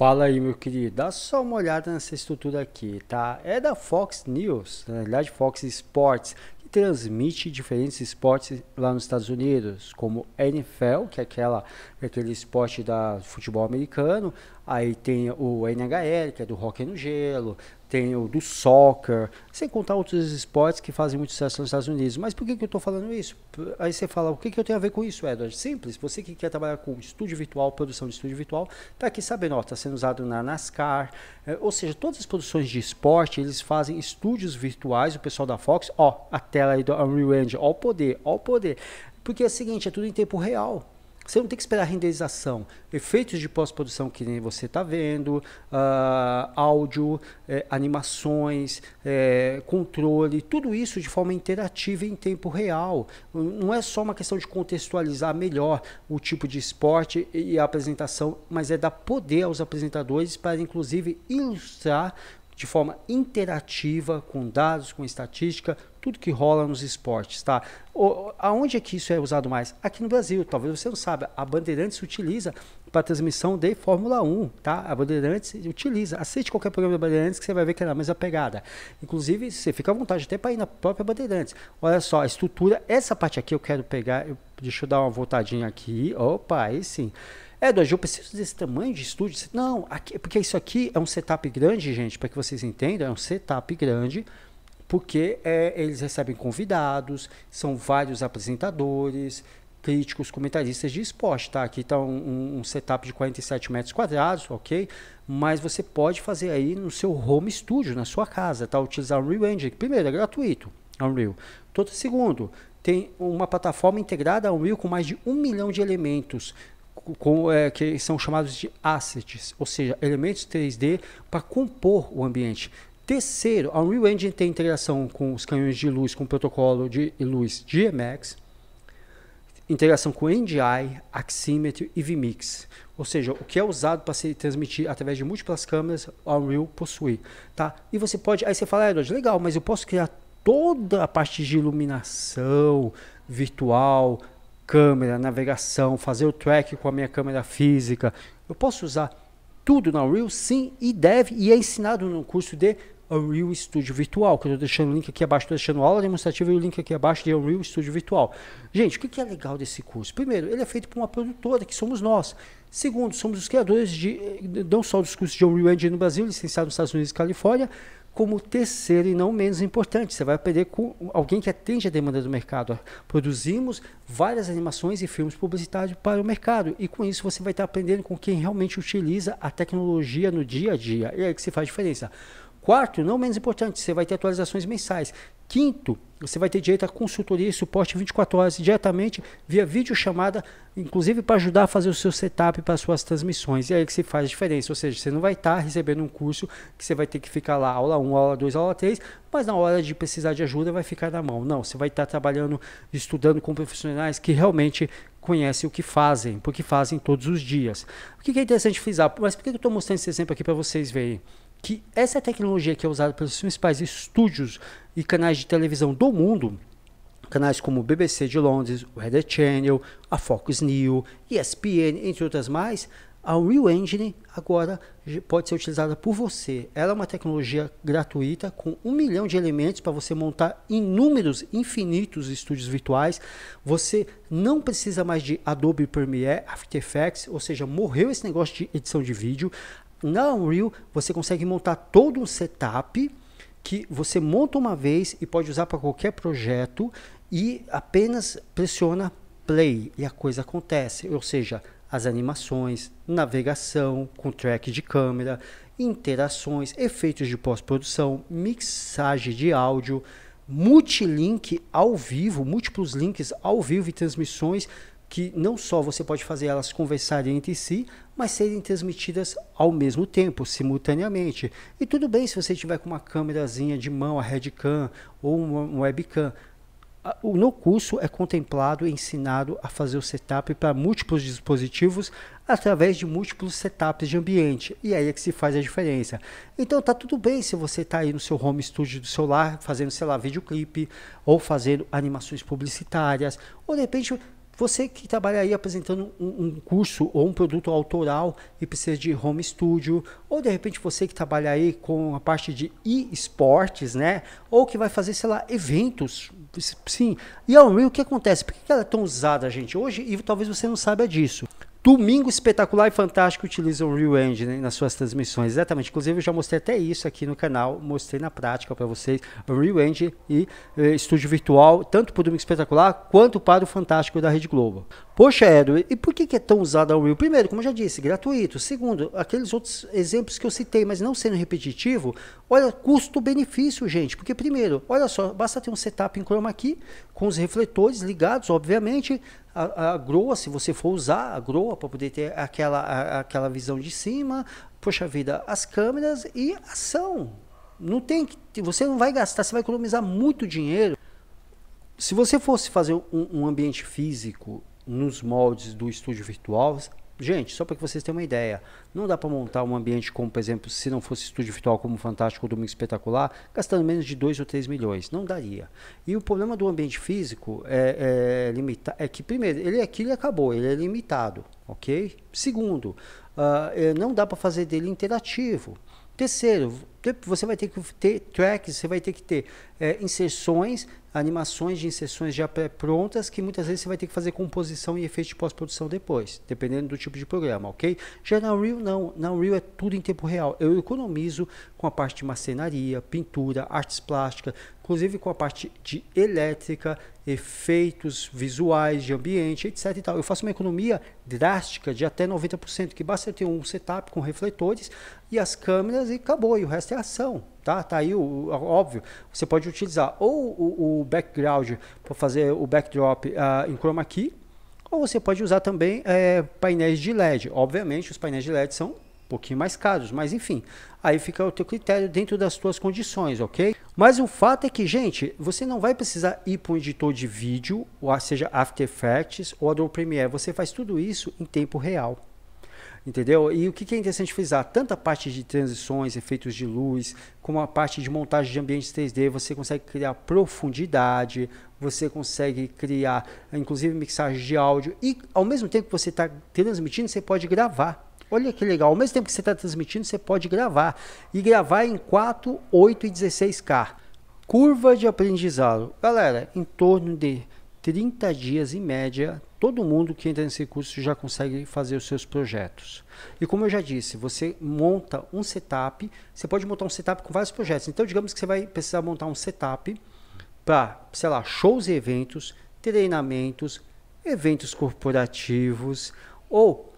Fala aí, meu querido. Dá só uma olhada nessa estrutura aqui, tá? É da Fox News, na realidade Fox Sports, que transmite diferentes esportes lá nos Estados Unidos, como NFL, que é aquela, aquele esporte da futebol americano, Aí tem o NHL, que é do hockey no gelo, tem o do soccer, sem contar outros esportes que fazem muito sucesso nos Estados Unidos. Mas por que, que eu estou falando isso? Aí você fala, o que, que eu tenho a ver com isso, Edward? Simples, você que quer trabalhar com estúdio virtual, produção de estúdio virtual, está aqui sabendo, está sendo usado na NASCAR, é, ou seja, todas as produções de esporte, eles fazem estúdios virtuais, o pessoal da Fox, ó, a tela aí do Unreal Engine, ó o poder, ó o poder. Porque é o seguinte, é tudo em tempo real. Você não tem que esperar a renderização. Efeitos de pós-produção que nem você está vendo, uh, áudio, eh, animações, eh, controle, tudo isso de forma interativa em tempo real. Não é só uma questão de contextualizar melhor o tipo de esporte e a apresentação, mas é dar poder aos apresentadores para, inclusive, ilustrar de forma interativa, com dados, com estatística, tudo que rola nos esportes, tá? O, aonde é que isso é usado mais? Aqui no Brasil, talvez você não saiba, a Bandeirantes utiliza para transmissão de Fórmula 1, tá? A Bandeirantes utiliza, assiste qualquer programa da Bandeirantes que você vai ver que é a mesma pegada. Inclusive, você fica à vontade até para ir na própria Bandeirantes. Olha só, a estrutura, essa parte aqui eu quero pegar, eu, deixa eu dar uma voltadinha aqui, opa, aí sim. É, Dois, eu preciso desse tamanho de estúdio? Não, aqui, porque isso aqui é um setup grande, gente, para que vocês entendam, é um setup grande, porque é, eles recebem convidados, são vários apresentadores, críticos, comentaristas de esporte, tá? Aqui está um, um, setup de 47 metros quadrados, ok? Mas você pode fazer aí no seu home studio, na sua casa, tá? Utilizar o Unreal Engine, primeiro, é gratuito, Unreal. Todo segundo, tem uma plataforma integrada ao Unreal com mais de um milhão de elementos com, é, que são chamados de assets, ou seja, elementos 3D para compor o ambiente. Terceiro, a Unreal Engine tem integração com os canhões de luz, com o protocolo de luz GMX, integração com NDI, Aximetry e vMix. Ou seja, o que é usado para se transmitir através de múltiplas câmeras, a Unreal possui. Tá? E você pode. Aí você fala, é Edward, legal, mas eu posso criar toda a parte de iluminação virtual, câmera, navegação, fazer o track com a minha câmera física. Eu posso usar tudo na Unreal? Sim, e deve, e é ensinado no curso de Unreal Studio Virtual, que eu estou deixando o link aqui abaixo, estou deixando aula demonstrativa e o link aqui abaixo de Unreal Studio Virtual. Gente, o que é legal desse curso? Primeiro, ele é feito por uma produtora, que somos nós. Segundo, somos os criadores de eh, não só dos cursos de Unreal Engine no Brasil, licenciado nos Estados Unidos e Califórnia, como terceiro e não menos importante. Você vai aprender com alguém que atende a demanda do mercado. Produzimos várias animações e filmes publicitários para o mercado e com isso você vai estar aprendendo com quem realmente utiliza a tecnologia no dia a dia. E é aí que se faz diferença. Quarto, não menos importante, você vai ter atualizações mensais. Quinto, você vai ter direito a consultoria e suporte 24 horas diretamente via videochamada, inclusive para ajudar a fazer o seu setup para as suas transmissões. E é aí que se faz a diferença, ou seja, você não vai estar tá recebendo um curso que você vai ter que ficar lá aula 1, aula 2, aula 3, mas na hora de precisar de ajuda vai ficar na mão. Não, você vai estar tá trabalhando, estudando com profissionais que realmente conhecem o que fazem, porque fazem todos os dias. O que é interessante frisar, mas por que eu estou mostrando esse exemplo aqui para vocês verem? que essa é tecnologia que é usada pelos principais estúdios e canais de televisão do mundo, canais como o BBC de Londres, o Weather Channel, a Fox News, ESPN, entre outras mais, a Real Engine agora pode ser utilizada por você. Ela é uma tecnologia gratuita com um milhão de elementos para você montar inúmeros, infinitos estúdios virtuais. Você não precisa mais de Adobe Premiere, After Effects, ou seja, morreu esse negócio de edição de vídeo. Na Unreal, você consegue montar todo um setup que você monta uma vez e pode usar para qualquer projeto e apenas pressiona play e a coisa acontece. Ou seja, as animações, navegação com track de câmera, interações, efeitos de pós-produção, mixagem de áudio, multilink ao vivo, múltiplos links ao vivo e transmissões que não só você pode fazer elas conversarem entre si, mas serem transmitidas ao mesmo tempo, simultaneamente. E tudo bem se você tiver com uma câmerazinha de mão, a headcam ou um webcam. No curso é contemplado e ensinado a fazer o setup para múltiplos dispositivos através de múltiplos setups de ambiente. E aí é que se faz a diferença. Então tá tudo bem se você está aí no seu home studio do celular fazendo, sei lá, videoclipe ou fazendo animações publicitárias, ou de repente você que trabalha aí apresentando um, um, curso ou um produto autoral e precisa de home studio, ou de repente você que trabalha aí com a parte de e-esportes, né? Ou que vai fazer, sei lá, eventos. Sim. E a Unreal, o que acontece? Por que ela é tão usada, gente? Hoje, e talvez você não saiba disso. Domingo Espetacular e Fantástico utiliza o Real Engine nas suas transmissões, exatamente. Inclusive, eu já mostrei até isso aqui no canal, mostrei na prática para vocês Real Engine e eh, estúdio virtual, tanto para o Domingo Espetacular quanto para o Fantástico da Rede Globo. Poxa, Hélio, e por que, é tão usada a Will? Primeiro, como eu já disse, gratuito. Segundo, aqueles outros exemplos que eu citei, mas não sendo repetitivo, olha, custo-benefício, gente. Porque, primeiro, olha só, basta ter um setup em chroma aqui com os refletores ligados, obviamente, a, a groa, se você for usar a groa para poder ter aquela, a, aquela visão de cima, poxa vida, as câmeras e ação. Não tem você não vai gastar, você vai economizar muito dinheiro. Se você fosse fazer um, um ambiente físico nos moldes do estúdio virtual. Gente, só para que vocês tenham uma ideia, não dá para montar um ambiente como, por exemplo, se não fosse estúdio virtual como Fantástico ou Domingo Espetacular, gastando menos de 2 ou 3 milhões. Não daria. E o problema do ambiente físico é, é, limita é que, primeiro, ele é aquilo e acabou, ele é limitado, ok? Segundo, uh, não dá para fazer dele interativo. Terceiro, você vai ter que ter tracks, você vai ter que ter é, inserções, animações de inserções já pré-prontas, que muitas vezes você vai ter que fazer composição e efeito de pós-produção depois, dependendo do tipo de programa, ok? Já na Unreal não, na Unreal é tudo em tempo real. Eu economizo com a parte de macenaria, pintura, artes plásticas, inclusive com a parte de elétrica, efeitos visuais de ambiente, etc e tal. Eu faço uma economia drástica de até 90%, que basta eu ter um setup com refletores e as câmeras e acabou, e o resto ação, tá? Tá aí o, óbvio. Você pode utilizar ou o, o background para fazer o backdrop uh, em chroma key, ou você pode usar também é, painéis de LED. Obviamente, os painéis de LED são um pouquinho mais caros, mas enfim, aí fica o teu critério dentro das tuas condições, ok? Mas o fato é que, gente, você não vai precisar ir para um editor de vídeo, ou seja, After Effects ou Adobe Premiere, você faz tudo isso em tempo real. Entendeu? E o que é interessante frisar? Tanto a parte de transições, efeitos de luz, como a parte de montagem de ambientes 3D, você consegue criar profundidade, você consegue criar, inclusive, mixagem de áudio. E ao mesmo tempo que você está transmitindo, você pode gravar. Olha que legal. Ao mesmo tempo que você está transmitindo, você pode gravar. E gravar em 4, 8 e 16K. Curva de aprendizado. Galera, em torno de 30 dias em média, todo mundo que entra nesse curso já consegue fazer os seus projetos. E como eu já disse, você monta um setup, você pode montar um setup com vários projetos. Então, digamos que você vai precisar montar um setup para, sei lá, shows e eventos, treinamentos, eventos corporativos ou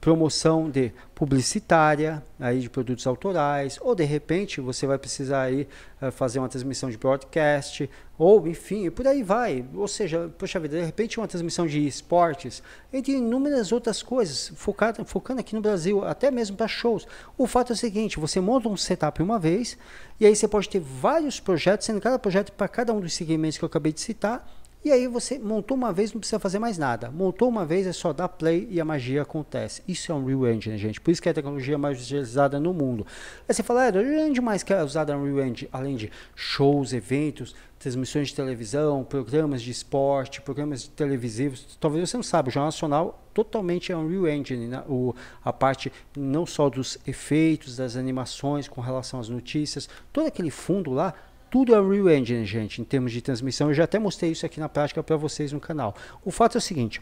promoção de publicitária aí de produtos autorais ou de repente você vai precisar aí eh, fazer uma transmissão de broadcast ou enfim por aí vai ou seja poxa vida de repente uma transmissão de esportes entre inúmeras outras coisas focado, focando aqui no Brasil até mesmo para shows o fato é o seguinte você monta um setup uma vez e aí você pode ter vários projetos sendo cada projeto para cada um dos segmentos que eu acabei de citar e aí você montou uma vez, não precisa fazer mais nada. Montou uma vez, é só dar play e a magia acontece. Isso é um Real Engine, gente. Por isso que é a tecnologia mais utilizada no mundo. Aí você fala, é, onde mais que é usada no Real Engine? Além de shows, eventos, transmissões de televisão, programas de esporte, programas televisivos. Talvez você não saiba, o Jornal Nacional totalmente é um Real Engine, né? o, a parte não só dos efeitos, das animações com relação às notícias, todo aquele fundo lá tudo é real Engine, gente, em termos de transmissão. Eu já até mostrei isso aqui na prática para vocês no canal. O fato é o seguinte,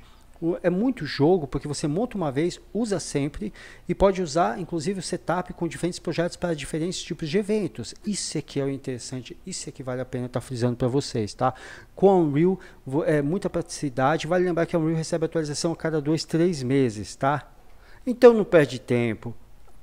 é muito jogo porque você monta uma vez, usa sempre e pode usar inclusive o setup com diferentes projetos para diferentes tipos de eventos. Isso é que é o interessante, isso é que vale a pena estar tá frisando para vocês, tá? Com a Unreal, é muita praticidade. Vale lembrar que a Unreal recebe atualização a cada dois, três meses, tá? Então não perde tempo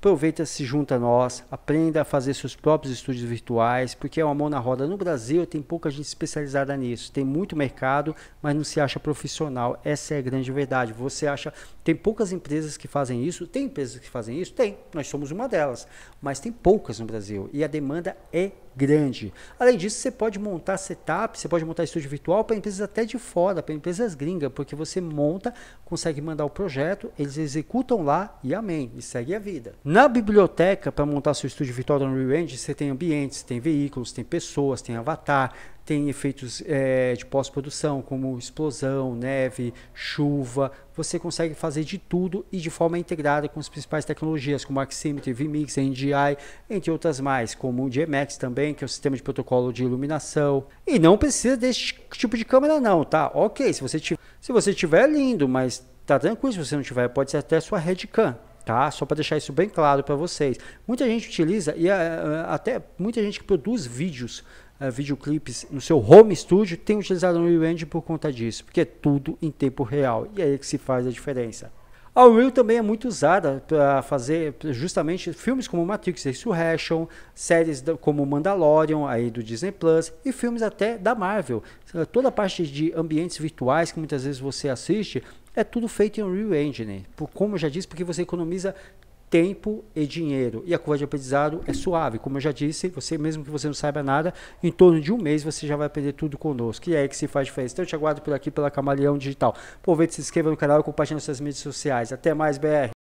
aproveita, se junta a nós, aprenda a fazer seus próprios estúdios virtuais, porque é uma mão na roda. No Brasil tem pouca gente especializada nisso, tem muito mercado, mas não se acha profissional. Essa é a grande verdade. Você acha, tem poucas empresas que fazem isso, tem empresas que fazem isso? Tem, nós somos uma delas, mas tem poucas no Brasil e a demanda é grande. Além disso, você pode montar setup, você pode montar estúdio virtual para empresas até de fora, para empresas gringas, porque você monta, consegue mandar o projeto, eles executam lá e amém, e segue a vida. Na biblioteca, para montar seu estúdio virtual no Unreal Engine, você tem ambientes, tem veículos, tem pessoas, tem avatar, tem efeitos é, de pós-produção, como explosão, neve, chuva. Você consegue fazer de tudo e de forma integrada com as principais tecnologias, como Arximetry, vMix, NDI, entre outras mais, como o GMX também, que é o sistema de protocolo de iluminação. E não precisa desse tipo de câmera não, tá? Ok, se você tiver, se você tiver lindo, mas tá tranquilo se você não tiver, pode ser até sua Redcam tá? Só para deixar isso bem claro para vocês. Muita gente utiliza e é, é, até muita gente que produz vídeos, uh, videoclipes no seu home studio tem utilizado o Unreal Engine por conta disso, porque é tudo em tempo real e é aí que se faz a diferença. A Unreal também é muito usada para fazer justamente filmes como Matrix Resurrection, séries como Mandalorian aí do Disney Plus e filmes até da Marvel. Toda a parte de ambientes virtuais que muitas vezes você assiste é tudo feito em Unreal Engine, por, como eu já disse, porque você economiza tempo e dinheiro. E a curva de aprendizado é suave. Como eu já disse, você mesmo que você não saiba nada, em torno de um mês você já vai aprender tudo conosco. E é aí que se faz diferença. Então eu te aguardo por aqui pela Camaleão Digital. favor, se inscreva no canal e compartilhe nas suas mídias sociais. Até mais, BR.